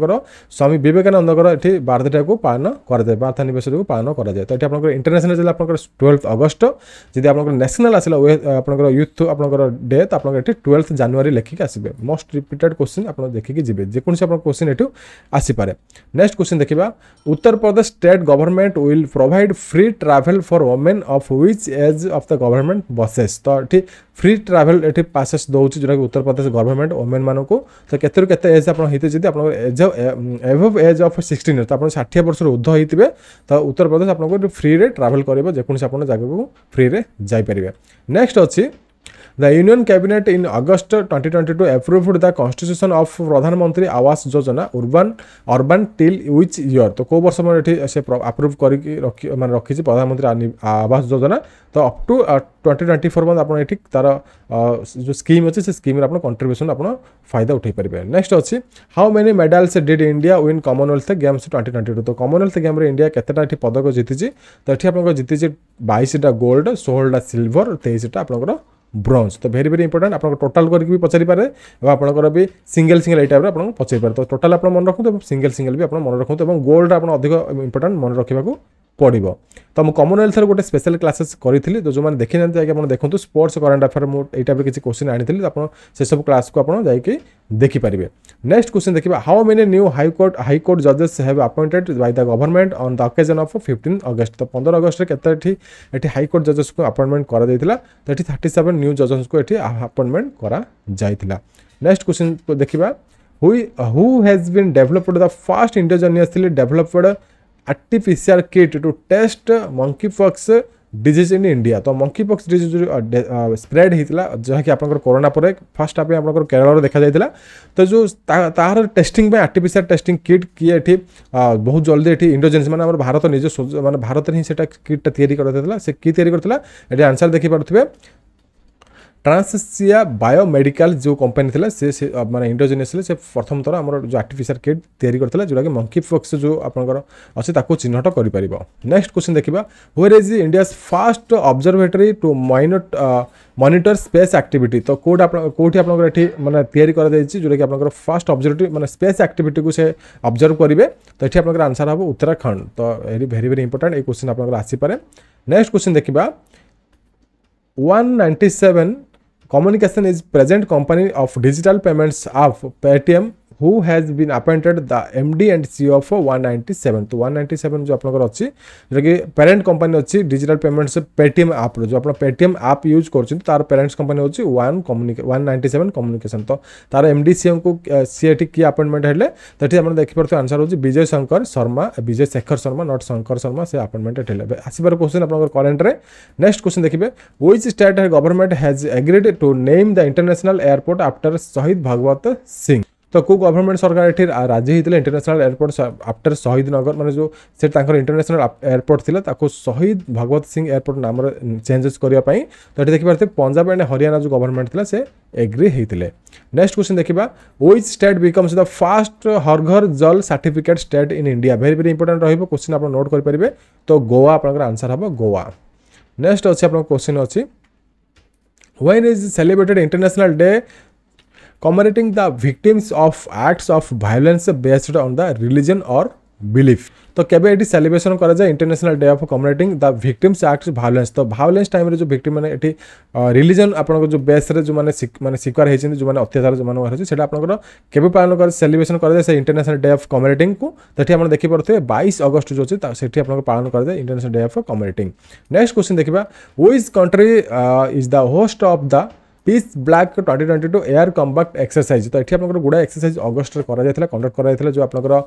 স্বামী বিবেকানন্দর এটি বার্থডেটা পালন করা যায় বার্থ আনিভার্সারি পালন করা যায় তো এটি আপনার ইন্টারন্যাশনাল যদি আপনার টুয়েলভ অগস্ট যদি আপনার ন্যাশনাল আসলে আপনার ইউথ আপনার ডে তো আপনার এটি টুয়েলভ জানুয়ারি লেখিকি আসবে মোস্ট রিপিটেড কোশ্চিন আপনার দেখিকি যাবে যেকোন আপনার কোশ্চিন এটু আসিপরে নেক্সট কোশ্চিন দেখা Uttar Pradesh state government will provide free travel for women of which age of the government buses তো এটি ফ্রি ট্রাভেল এটি পাসেস দৌছি ଯେଉଁଟାକି ଉତ୍ତରପ୍ରଦେଶ ଗଭର୍ଣ୍ଣମେଣ୍ଟ ଓମେନ୍ମାନଙ୍କୁ ତ କେତେରୁ କେତେ ଏଜ୍ ଆପଣ ହେଇଥିବେ ଯଦି ଆପଣଙ୍କ age above age of sixteen ତ ଆପଣ ଷାଠିଏ ବର୍ଷରୁ ଉର୍ଦ୍ଧ ହେଇଥିବେ ତ ଉତ୍ତରପ୍ରଦେଶ ଆପଣଙ୍କୁ ଫ୍ରିରେ ଟ୍ରାଭେଲ୍ କରିବ ଯେକୌଣସି ଆପଣ ଜାଗାକୁ ଫ୍ରିରେ ଯାଇପାରିବେ ନେକ୍ସଟ୍ ଅଛି The Union Cabinet in August 2022 approved the constitution of Pradhan Mantri Awas Yojana urban urban till which year তো কেউ বর্ষ মানে এটি সে আপ্রুভ করিকি রখি মানে রখিছে প্রধানমন্ত্রী আবাস যোজনা তো অপ টু টোয়েন্টি টোয়েন্টি ফোর পর্যন্ত আপনার এটি তার যে স্কিম আছে সে স্কিমের আপনার কন্ট্রিবিউশন আপনার ফায়দা উঠাই পারবে নেক্সট অছি how many medals did India win commonwealth games twenty twenty two তো কমনওয়েলথ গেমরে ইন্ডিয়া কেতেটা এটি পদক জিতিছে তো এটি আপনার জিতিছে বাইশটা গোল্ড ষোহলটা সিলভর তেইশটা আপনার ବ୍ରୋଞ୍ଜ ତ ଭେରି ଭେରି ଇମ୍ପୋର୍ଟାଣ୍ଟ ଆପଣଙ୍କ ଟୋଟାଲ୍ କରିକି ବି ପଚାରିପାରେ ଏବଂ ଆପଣଙ୍କର ବି ସିଙ୍ଗଲ୍ ସିଙ୍ଗଲ୍ ଏଇ ଟାଇପ୍ରେ ଆପଣଙ୍କୁ ପଚାରିପାରେ ତ ଟୋଟାଲ୍ ଆପଣ ମନେ ରଖନ୍ତୁ ଏବଂ ସିଙ୍ଗଲ୍ ସିଙ୍ଗଲ୍ ବି ଆପଣ ମନେ ରଖନ୍ତୁ ଏବଂ ଗୋଲ୍ଡ ଆପଣ ଅଧିକ ଇମ୍ପୋର୍ଟାଣ୍ଟ ମନେ ରଖିବାକୁ ପଡ଼ିବ ତ ମୁଁ କମନ୍ ୱେଲ୍ଥର ଗୋଟେ ସ୍ପେଶାଲ୍ କ୍ଲାସେସ୍ କରିଥିଲି ତ ଯେଉଁମାନେ ଦେଖିନାହାନ୍ତି ଆଜ୍ଞା ଆପଣ ଦେଖନ୍ତୁ ସ୍ପୋର୍ଟସ୍ କରେଣ୍ଟ ଆଫେୟାର୍ ମୁଁ ଏଇ ଟାଇପ୍ର କିଛି କୋଶ୍ଚିନ୍ ଆଣିଥିଲି ଆପଣ ସେସବୁ କ୍ଲାସ୍କୁ ଆପଣ ଯାଇକି ଦେଖିପାରିବେ ନେକ୍ସଟ କୋଶ୍ଚିନ୍ ଦେଖିବା how many new high court high court ଜଜେସ୍ have appointed by the government on the occasion of fifteen August ତ ପନ୍ଦର ଅଗଷ୍ଟରେ କେତେ ଏଠି ଏଠି ହାଇକୋର୍ଟ ଜଜେସ୍କୁ ଆପଏଣ୍ଟମେଣ୍ଟ କରାଯାଇଥିଲା ତ ଏଠି ଥାର୍ଟି ସେଭେନ୍ ନ୍ୟୁ ଜଜେସ୍କୁ ଏଠି ଆପଏଣ୍ଟମେଣ୍ଟ କରାଯାଇଥିଲା ନେକ୍ସଟ କୋଶ୍ଚିନ୍ ଦେଖିବା who who has been developed the first indigenously developed active PCR kit to test monkeypox disease in India. So monkeypox disease जो spread ହେଇଥିଲା ଯାହାକି ଆପଣଙ୍କର କରୋନା ପରେ ଫାର୍ଷ୍ଟ ଟାଇମ୍ ଆପଣଙ୍କର କେରଳରେ ଦେଖାଯାଇଥିଲା ତ ଯେଉଁ ତାହାର ଟେଷ୍ଟିଂ ପାଇଁ ଆର୍ଟିଫିସିଆଲ ଟେଷ୍ଟିଂ କିଟ୍ କିଏ ଏଠି ବହୁତ ଜଲ୍ଦି ଏଠି ଇଣ୍ଡୋଜେନ୍ସ ମାନେ ଆମର ଭାରତ ନିଜ ମାନେ ଭାରତରେ ହିଁ ସେଟା କିଟ୍ଟା ତିଆରି କରାଯାଇଥିଲା ସେ କିଏ ତିଆରି କରିଥିଲା ଏଠି ଆନ୍ସର୍ ଦେଖିପାରୁଥିବେ ଟ୍ରାନ୍ସସିଆ ବାୟୋମେଡ଼ିକାଲ ଯେଉଁ କମ୍ପାନୀ ଥିଲା ସେ ମାନେ ଇଣ୍ଡୋଜେନିୟସ୍ ଥିଲେ ସେ ପ୍ରଥମ ଥର ଆମର ଯେଉଁ ଆର୍ଟିଫିସିଆଲ କିଟ୍ ତିଆରି କରିଥିଲା ଯେଉଁଟାକି ମଙ୍କି ଫକ୍ସ ଯେଉଁ ଆପଣଙ୍କର ଅଛି ତାକୁ ଚିହ୍ନଟ କରିପାରିବ ନେକ୍ସଟ କ୍ୱେଶ୍ଚିନ୍ ଦେଖିବା where is India's first observatory to minute monitor space activity ତ କେଉଁଟା ଆପଣ କେଉଁଠି ଆପଣଙ୍କର ଏଠି ମାନେ ତିଆରି କରାଯାଇଛି ଯେଉଁଟାକି ଆପଣଙ୍କର ଫାଷ୍ଟ ଅବଜରଭେଟୋରୀ ମାନେ ସ୍ପେସ୍ ଆକ୍ଟିଭିଟିକୁ ସେ ଅବଜର୍ଭ କରିବେ ତ ଏଠି ଆପଣଙ୍କର ଆନ୍ସର ହେବ ଉତ୍ତରାଖଣ୍ଡ ତ ଏଠି ଭେରି ଭେରି ଇମ୍ପୋର୍ଟାଣ୍ଟ ଏଇ କ୍ୱେଶ୍ଚିନ୍ ଆପଣଙ୍କର ଆସିପାରେ ନେକ୍ସଟ କ୍ୱେଶ୍ଚିନ୍ ଦେଖିବା one ninety seven Communication is present company of digital payments of Paytm who has been appointed the M D and C of one ninety seven तो one ninety seven जो आप अच्छी जोटा कि parent company अच्छी digital payments Paytm आप्र जो आप पेटीएम आप यूज कर तार पेरेन्ट्स कंपनी हूँ वन कम्युनिके वन नाइंटी सेवेन कम्युनिकेसन तो तार एम डी सी को सी एटी किए अपॉइंटमेंट हेल्ले तो ये देखिपे आंसर हूँ विजय शंकर शर्मा विजय शेखर शर्मा नट शंकर शर्मा से अपॉइंटमेंट है आसपार क्वेश्चन आप करेन्ट्रे नेक्स्ट क्वेश्चन देखिए which state government has agreed to name the international airport after Shaheed Bhagat Singh ତ କେଉଁ ଗଭର୍ଣ୍ଣମେଣ୍ଟ ସରକାର ଏଠି ରାଜି ହେଇଥିଲେ ଇଣ୍ଟରନ୍ୟାସନାଲ୍ ଏୟାରପୋର୍ଟ ଆଫ୍ଟର ଶହୀଦ ନଗର ମାନେ ଯେଉଁ ସେଠି ତାଙ୍କର ଇଣ୍ଟରନ୍ୟାସନାଲ୍ ଏୟାରପୋର୍ଟ ଥିଲା ତାକୁ ଶହୀଦ ଭଗବତ ସିଂ ଏୟାରପୋର୍ଟ ନାମରେ ଚେଞ୍ଜେସ୍ କରିବା ପାଇଁ ତ ଏଠି ଦେଖିପାରୁଥିବେ ପଞ୍ଜାବ ଆଣ୍ଡ ହରିୟାଣା ଯେଉଁ ଗଭର୍ଣ୍ଣମେଣ୍ଟ ଥିଲା ସେ ଏଗ୍ରି ହେଇଥିଲେ ନେକ୍ସଟ କ୍ୱେଶ୍ଚିନ୍ ଦେଖିବା which state becomes the first ହରଘର Jal certificate state in India very very important ରହିବ କ୍ୱେଶ୍ଚିନ୍ ଆପଣ ନୋଟ୍ କରିପାରିବେ ତ ଗୋଆ ଆପଣଙ୍କର ଆନ୍ସର୍ ହେବ ଗୋଆ ନେକ୍ସଟ ଅଛି ଆପଣଙ୍କ କ୍ୱେଶ୍ଚିନ୍ ଅଛି when is celebrated international day commemorating the victims of acts of violence based on the religion or belief. तो केबे एटी सेलिब्रेशन करा जाए international day of commemorating the victims acts violence तो violence time रे जो victim माने eighty religion आपन को जो बेस रे जो माने माने शिकार हेचिन जो माने अत्याचार जो माने हरछ सेटा आपन को केबे पालन कर सेलिब्रेशन करा जाए से इंटरनेशनल डे ऑफ कमेमोरेटिंग को तठी आपन देखि परथे 22 अगस्त जो छै सेठी आपन को पालन कर जाए international day of commemorating next question देखिबा which country is the host of the pitch black twenty twenty two air combat exercise ତ ଏଠି ଆପଣଙ୍କର ଗୁଡ଼ାଏ ଏକ୍ସରସାଇଜ୍ ଅଗଷ୍ଟରେ କରାଯାଇଥିଲା କଣ୍ଡକ୍ଟ କରାଯାଇଥିଲା ଯେଉଁ ଆପଣଙ୍କର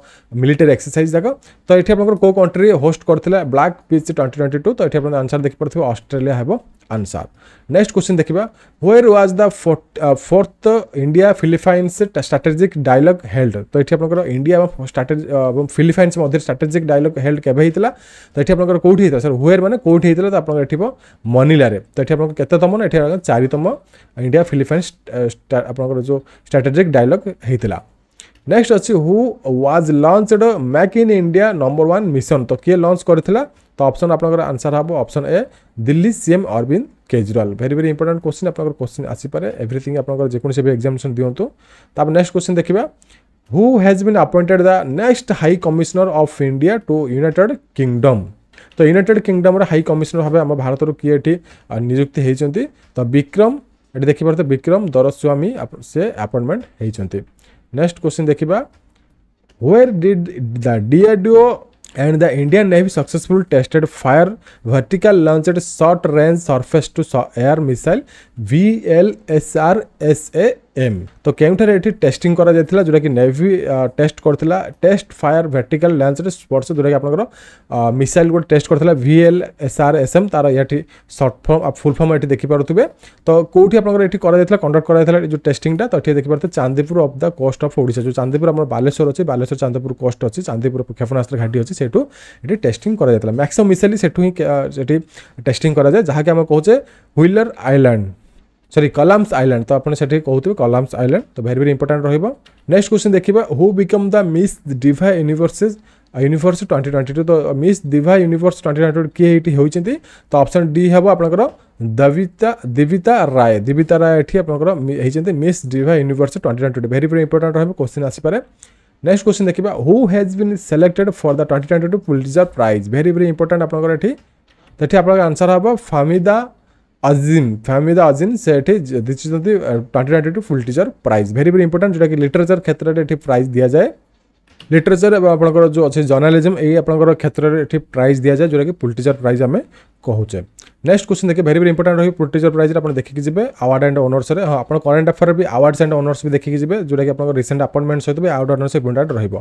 ମିଲିଟାରୀ ଏକ୍ସରସାଇଜ୍ ଯାକ ତ ଏଠି ଆପଣଙ୍କର କେଉଁ କଣ୍ଟ୍ରି ହୋଷ୍ଟ କରିଥିଲା black pitch twenty twenty two ତ ଏଠି ଆପଣଙ୍କ ଆନ୍ସର୍ ଦେଖିପାରୁଥିବେ ଅଷ୍ଟ୍ରେଲିଆ ହେବ आंसर नेक्स्ट क्वेश्चन देखा where was the fourth India Philippines strategic dialogue held तो ये आप इंडिया फिलिपाइन्स मध्य स्ट्राटेजिक डायलग हेल्ड के तो ये आप कौटी होता सर व्वेर मैंने कौटी होता तो आप ये मनिलार तो ये आप केतम ये चारितम इंडिया फिलिपाइन्स आप जो स्ट्राटेजिक डायलग होता नेक्स्ट अच्छी who was launched make in India number one mission तो किए लंच कर तो अप्सन आप आंसर हम option A Delhi CM Arvind Kejriwal very very important question आप क्वेश्चन आसपे एभ्रिथिंग आप जेकोसी भी एक्जामेसन दिवत ताप नेक्स्ट क्वेश्चन देखा who has been appointed the next high commissioner of India to United Kingdom तो यूनाइटेड किंगडम हाई कमिशनर भाव आम भारत किए ये निजुक्ति तो विक्रम ये देखिपे विक्रम दरस्वामी से अपॉइंटमेंट होती नेक्स्ट क्वेश्चन देखा where did DRDO and the Indian Navy successfully tested fire vertical launched short range surface to air missile VLSRSA M ତ କେଉଁଠାରେ ଏଠି ଟେଷ୍ଟିଂ କରାଯାଇଥିଲା ଯେଉଁଟାକି ନେଭି ଟେଷ୍ଟ କରିଥିଲା ଟେଷ୍ଟ ଫାୟାର ଭେର୍ଟିକାଲ ଲାଞ୍ଚରେ ସ୍ପର୍ଶ ଯେଉଁଟାକି ଆପଣଙ୍କର ମିସାଇଲ୍ ଗୋଟେ ଟେଷ୍ଟ କରିଥିଲା ଭିଏଲ୍ ଏସ୍ଆର୍ ଏସ୍ଏମ୍ ତାର ଏଠି ସର୍ଟ ଫର୍ମ ଫୁଲ୍ ଫର୍ମ ଏଠି ଦେଖିପାରୁଥିବେ ତ କେଉଁଠି ଆପଣଙ୍କର ଏଠି କରାଯାଇଥିଲା କଣ୍ଡକ୍ଟ କରାଯାଇଥିଲା ଯେଉଁ ଟେଷ୍ଟିଂଟା ତ ଏଠି ଦେଖିପାରୁଥିବେ Chandipur off the coast of Odisha ଯେଉଁ ଚାନ୍ଦିପୁର ଆମର ବାଲେଶ୍ୱର ଅଛି ବାଲେଶ୍ୱର ଚାନ୍ଦିପୁର କୋଷ୍ଟ ଅଛି ଚାନ୍ଦିପୁର କ୍ଷେପଣାସ୍ତ୍ର ଘାଟି ଅଛି ସେଠୁ ଏଠି ଟେଷ୍ଟିଂ କରାଯାଇଥିଲା ମ୍ୟାକ୍ସିମମ୍ ମିସାଇଲ୍ ସେଠୁ ହିଁ ସେଠି ଟେଷ୍ଟିଂ କରାଯାଏ ଯାହାକି ଆମେ କହୁଛେ Wheeler Island sorry Kalam's Island ତ ଆପଣ ସେଠି କହୁଥିବେ କଲାମ୍ସ ଆଇଲ୍ୟାଣ୍ଡ ତ ଭେରି ଭେରି ଇମ୍ପୋର୍ଟାଣ୍ଟ ରହିବ ନେକ୍ସଟ କ୍ୱେଶ୍ଚିନ୍ ଦେଖିବା who become the Miss Diva Universes Universe twenty twenty two ତ Miss Diva Universe twenty twenty two କିଏ ଏଇଠି ହେଉଛନ୍ତି ତ ଅପସନ୍ ଡି ହେବ ଆପଣଙ୍କର ଦବିତା ଦିବିତା ରାୟ ଦିବିତା ରାୟ ଏଠି ଆପଣଙ୍କର ହେଇଛନ୍ତି Miss Diva Universe twenty twenty two very very important ରହିବ କ୍ୱେଶ୍ଚିନ୍ ଆସିପାରେ ନେକ୍ସଟ କ୍ୱେଶ୍ଚିନ୍ ଦେଖିବା who has been selected for the twenty twenty two Pulitzer Prize very very important ଆପଣଙ୍କର ଏଠି ତ ଏଠି ଆପଣଙ୍କର ଆନ୍ସର୍ ହେବ ଫାମିଦା আজিম ফাহমিদা আজিম ସେ ଏଠି ଜିତିଛନ୍ତି twenty twenty two Pulitzer prize very very important ଯେଉଁଟାକି ଲିଟରେଚର୍ କ୍ଷେତ୍ରରେ ଏଠି ପ୍ରାଇଜ୍ ଦିଆଯାଏ ଲିଟରେଚର୍ ଏବଂ ଆପଣଙ୍କର ଯେଉଁ ଅଛି ଜର୍ଣ୍ଣାଲିଜମ୍ ଏଇ ଆପଣଙ୍କର କ୍ଷେତ୍ରରେ ଏଠି ପ୍ରାଇଜ୍ ଦିଆଯାଏ ଯେଉଁଟାକି ଫୁଲ୍ ଟିଚର୍ ପ୍ରାଇଜ୍ ଆମେ କହୁଛେ ନେକ୍ସଟ କ୍ୱେଶ୍ଚିନ୍ ଦେଖିବେ ଭେରି ଭେରି ଇମ୍ପୋର୍ଟାଣ୍ଟ ରହିବ ପ୍ରୋଟିଜର ପ୍ରାଇଜରେ ଆପଣ ଦେଖିକି ଯିବେ ଆୱାର୍ଡ଼ ଆଣ୍ଡ ଅନର୍ସରେ ହଁ ଆପଣ କରେଣ୍ଟ ଆଫେୟାର ବି ଆୱାର୍ଡସ୍ ଆଣ୍ଡ ଅନର୍ସ ବି ଦେଖିକି ଯିବେ ଯେଉଁଟାକି ଆପଣଙ୍କ ରିସେଣ୍ଟ ଆପଏଣ୍ଟମେଣ୍ଟ ସହିତ ବି ଆୱାର୍ଡ଼ ଅନର୍ସ ଇମ୍ପୋର୍ଟାଣ୍ଟ ରହିବ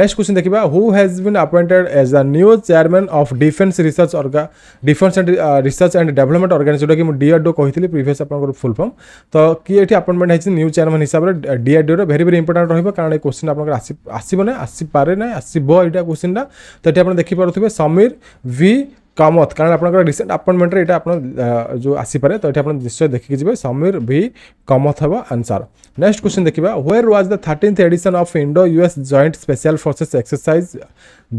ନେକ୍ସଟ କ୍ୱେଶ୍ଚିନ୍ ଦେଖିବା who has been appointed as a new chairman of defence research ଅର୍ଗା defence and research and development organise ଯେଉଁଟାକି ମୁଁ ଡିଆର୍ଡିଓ କହିଥିଲି ପ୍ରିଭିୟସ୍ ଆପଣଙ୍କର ଫୁଲ୍ ଫର୍ମ ତ କିଏ ଏଠି ଆପଏଣ୍ଟମେଣ୍ଟ ହେଇଛି ନ୍ୟୁ ଚେୟାରମ୍ୟାନ୍ ହିସାବରେ ଡିଆର୍ଡିଓର ଭେରି ଭେରି ଇମ୍ପୋର୍ଟାଣ୍ଟ ରହିବ କାରଣ ଏ କ୍ୱେଶ୍ଚିନ୍ ଆପଣଙ୍କର ଆସି ଆସିବ ନାହିଁ ଆସିପାରେ ନାହିଁ ଆସିବ ଏଇଟା କ୍ୱେଶ୍ଚିନ୍ଟା ତ ଏଠି ଆପଣ ଦେଖିପାରୁଥିବେ ସମୀର ଭି कम कारण आप रिसेंट अपॉइंटमेंट ये आप जो आसपा तो ये आप निश्चय देखिए जी समीर भी कमथ हे आंसर नेक्स्ट क्वेश्चन देखा where was the thirteenth edition of Indo US joint special forces exercise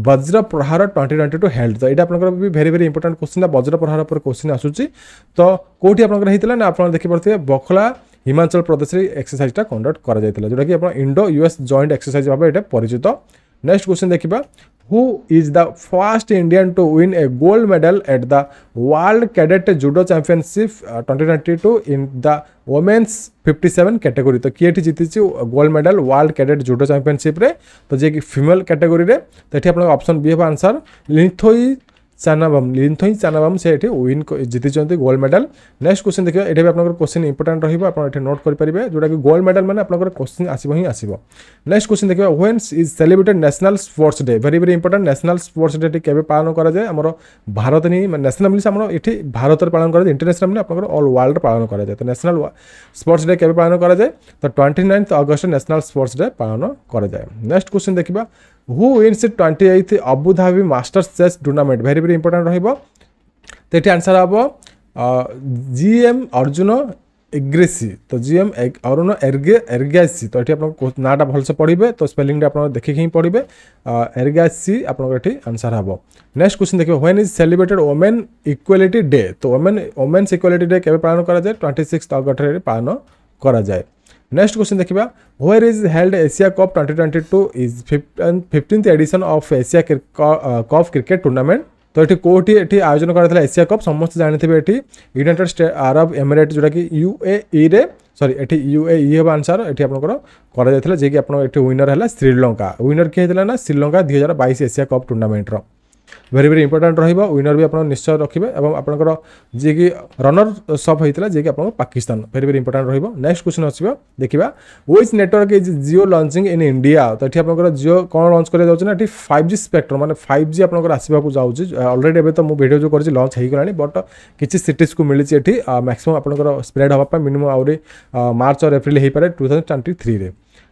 Vajra Prahar twenty twenty to held तो ये आप भेरी भेरी इंपोर्टाट क्वेश्चन वज्र प्रहार पर क्वेश्चन आसूसी तो कौटी आपंकर ना आप देखिपे बखला हिमाचल प्रदेश एक्सरसाइजा कंडक्ट कर जोटा कि आप इंडो यूएस जॉइंट एक्सरसाइज भाव ये परिचित नेक्स्ट क्वेश्चन देखा who is the first Indian to win a gold medal at the World Cadet Judo Championship 2022 in the women's fifty seven category তো কিয়ে এটি জিতিছি gold medal world cadet judo চ্যাম্পিয়নশিপে তো যে ফিমেল ক্যাটেগোরি তো এটি আপনার অপশন বি হব আনসার লিথোই ଚାନାବାମ୍ ଲିନ୍ଥୋଇ ଚାନାବାମ୍ ସେ ଏଠି ୱିନ୍ ଜିତିଛନ୍ତି ଗୋଲ୍ଡ ମେଡାଲ୍ ନେକ୍ସଟ କ୍ୱେଶ୍ଚିନ୍ ଦେଖିବା ଏଠି ବି ଆପଣଙ୍କର କ୍ୱେଶ୍ଚିନ୍ ଇମ୍ପୋର୍ଟାଣ୍ଟ ରହିବ ଆପଣ ଏଠି ନୋଟ୍ କରିପାରିବେ ଯେଉଁଟାକି ଗୋଲ୍ଡ ମେଡାଲ୍ ମାନେ ଆପଣଙ୍କର କ୍ୱେଶ୍ଚିନ୍ ଆସିବ ହିଁ ଆସିବ ନେକ୍ସଟ କ୍ୱେଶ୍ଚିନ୍ ଦେଖିବା when is celebrated national sports day very very important national sports day କେବେ ପାଳନ କରାଯାଏ ଆମର ଭାରତ ହିଁ ନ୍ୟାସନାଲ୍ ମିନ୍ସ ଆମର ଏଠି ଭାରତରେ ପାଳନ କରାଯାଏ ଇଣ୍ଟରନ୍ୟାସନାଲ୍ ମାନେ ଆପଣଙ୍କର ଅଲ୍ ୱାର୍ଲଡ଼ରେ ପାଳନ କରାଯାଏ ତ ନ୍ୟାସନାଲ୍ ସ୍ପୋର୍ଟସ୍ ଡେ କେବେ ପାଳନ କରାଯାଏ ତ twenty ninth August national sports day ପାଳନ କରାଯାଏ ନେକ୍ସଟ କ୍ୱେଶ୍ଚିନ୍ ଦେଖିବା who wins it twenty eighth Abu Dhabi Masters chess tournament very very important ରହିବ তো এটি আনসার হব জি এম অর্জুন এগ্রেসি তো জি এম অরুণ এরগে এরগ্যাসি তো এটি আপনার নাটা ভালসে পড়বে তো স্পেলিংটা আপনার দেখি হি পড়বে এরগ্যাসি আপনার এটি আনসার হব নেক্সট কোশ্চিন দেখবে when is celebrated women equality day তো ওমেন ওমেন্স ইকুয়ালিটি ডে কেবে পালন করা যায় টোয়েন্টি সিক্স অগস্টরে পালন করা যায় नेक्स्ट क्वेश्चन देखा where is held Asia Cup twenty twenty two is fifteenth edition of Asia Cup cricket tournament तो ये कौटी ये आयोजन कराला एसिया कप समस्त जानते ये यूनिटेड स्टेट आरब एमिरेट जोटा कि यू यूएईरे सरी ये यूए हम आंसर ये आपको जेकि आप विनर है श्रीलंका विनर किए थे ना श्रीलंका दुई हजार बैस एसिया कप टूर्णमेंटर ভেরি ভেরি ইম্পর্টাট রহব উইনর বি আপনার নিশ্চয় রাখবে এবং আপনার যে কি রনর সপ হয়েছিল যে কি আপনার পাকিস্তান ভেরি ভেরি ইম্পর্টাট রহব নেক্সট কোশ্চিন আসবে দেখা which network is Jio launching in India তো এটি আপনার জিও কম লঞ্চ করা যাচ্ছে না এটি ফাইভ জি স্পেক্টর মানে ফাইভ জি আপনার আসবাক যাচ্ছে অলরেডি এবে তো মু ভিডিও যে করছি লঞ্চ হয়ে গলানি বট কিছু সিটিজ কু মিছে এটি ম্যাক্সিমম আপনার স্প্রেড হওয়া মিনিমম আহরি মার্চ আর এপ্রিল হয়ে পড়ে টু থাউজেন্ড টোয়েন্টি থ্রিরে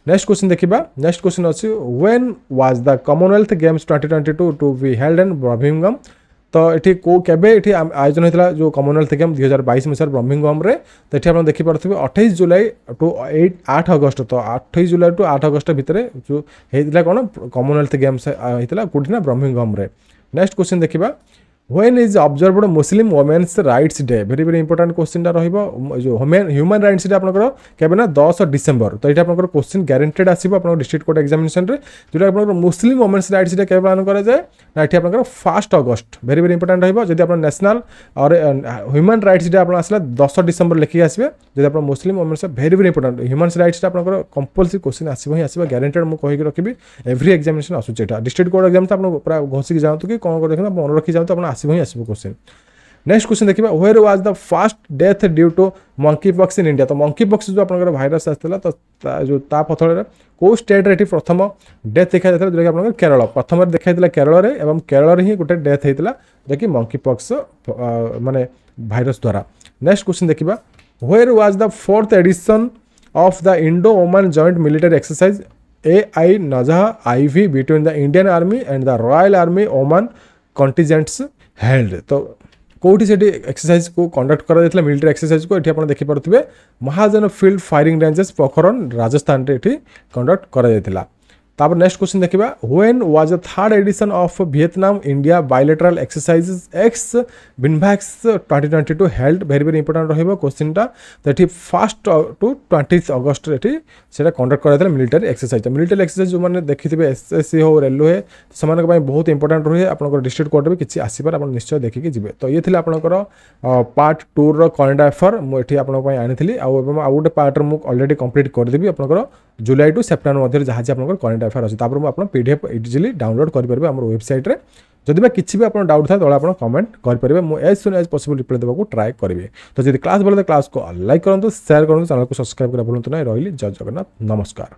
ନେକ୍ସଟ କ୍ୱେଶ୍ଚିନ୍ ଦେଖିବା ନେକ୍ସଟ କ୍ୱେଶ୍ଚିନ୍ ଅଛି when was the Commonwealth Games twenty twenty two to be held in Birmingham ତ ଏଠି କେଉଁ କେବେ ଏଠି ଆୟୋଜନ ହେଇଥିଲା ଯେଉଁ କମନୱେଲ୍ଥ ଗେମ୍ ଦୁଇ ହଜାର ବାଇଶ ମସିହାରେ ବ୍ରହ୍ମିଙ୍ଗମ୍ରେ ତ ଏଠି ଆପଣ ଦେଖିପାରୁଥିବେ ଅଠେଇଶ ଜୁଲାଇ ଟୁ ଏଇଟ୍ ଆଠ ଅଗଷ୍ଟ ତ ଅଠେଇଶ ଜୁଲାଇ ଟୁ ଆଠ ଅଗଷ୍ଟ ଭିତରେ ଯେଉଁ ହେଇଥିଲା କ'ଣ କମନୱେଲ୍ଥ ଗେମ୍ସ ହେଇଥିଲା କେଉଁଠି ନା ବ୍ରହ୍ମିଙ୍ଗମ୍ରେ ନେକ୍ସଟ କ୍ୱେଶ୍ଚିନ୍ ଦେଖିବା when is observed muslim women's rights day very very important question टा रहिबो जो human rights डे आपनकर केबे ना 10 तो एटा आपनकर क्वेश्चन गारंटेड आसीबो आपनकर डिस्ट्रिक्ट कोर्ट एग्जामिनेशन रे जोटा आपनकर मुस्लिम वोमेन्स राइट्स डे केबे पालन करा जाय ना एठी आपनकर 1 अगस्त very very important रहिबो जदि नेशनल और ह्यूमन राइट्स डे आपन आसला दस डिसेंबर लेखि आसीबे जदि आपन Muslim women's very very important human rights day आपनकर कंपलसरी क्वेश्चन आसीबो ही आसीबो गारंटेड मु कहि रखिबि every examination district court exam त आपन पूरा घोसी के जानतु कि कोन को देखन आपन रखि जानतु पासिव ही आसो क्वेश्चन नेक्स्ट क्वेश्चन देखिए where was the first death due to monkeypox in India तो मंकी पक्स जो आपर भाइरस आता तो जो ता कौ स्टेट प्रथम डेथ देखा जाता है जो आप केरल प्रथम देखाई केरल केरल हिं गोटे डेथ होता जो कि मंकी पक्स मानने भाइरस द्वारा नेक्स्ट क्वेश्चन देखिए where was the fourth edition of the Indo Oman joint military exercise ए आई नजह आई भी between the Indian army and the royal army Oman contingents हैंड तो कौटी से एक्सरसाइज को कंडक्ट कर मिलिटरी एक्सरसाइज को ये आप देखिपे Mahajan field firing ranges Pokhran Rajasthan ये कंडक्ट कर তারপরে নেক্সট কোশ্চেন দেখিবা When was the third edition of Vietnam India bilateral exercises Ex Binbaq 2022 held very very important রইবো কোশ্চেনটা that is first to 20th August রেটি সেটা কনডাক্ট করা হয়েছিল মিলিটারি এক্সারসাইজ মিলিটারি এক্সারসাইজ যো মানে দেখিবি এসএসসি हो রেলওয়ে হে সমানক বাই বহুত ইম্পর্ট্যান্ট রইয়ে আপনক ডিস্ট্রিক্ট কোডে কিছি আসি পার আপন নিশ্চয় দেখি কি জিবে তো ইয়ে থিলে আপনক পার্ট 2 র কারেন্ট অ্যাফেয়ার মই এতি আপনক আনি থলি আউ আউড পার্ট মুক অলরেডি কমপ্লিট করদেবি আপনক জুলাই টু সেপ্টেম্বর মধ্যে যাহা জি আপনক কারেন্ট ୱାଇଫାଇ ଅଛି ତାପରେ ମୁଁ ଆପଣ P D F easily download କରିପାରିବେ ଆମର ୱେବସାଇଟ୍ରେ ଯଦି ବା କିଛି ବି ଆପଣ ଡାଉଟ୍ ଥାଏ ତଳେ ଆପଣ କମେଣ୍ଟ କରିପାରିବେ ମୁଁ as soon as possible reply ଦେବାକୁ ଟ୍ରାଏ କରିବି ତ ଯଦି କ୍ଲାସ୍ ଭଲ ତ କ୍ଲାସ୍କୁ ଲାଇକ୍ କରନ୍ତୁ ସେୟାର କରନ୍ତୁ ଚ୍ୟାନେଲକୁ ସବସ୍କ୍ରାଇବ୍ କରିବା ଭୁଲନ୍ତୁ ନାହିଁ ରହିଲି ଜୟ ଜଗନ୍ନାଥ ନମସ୍କାର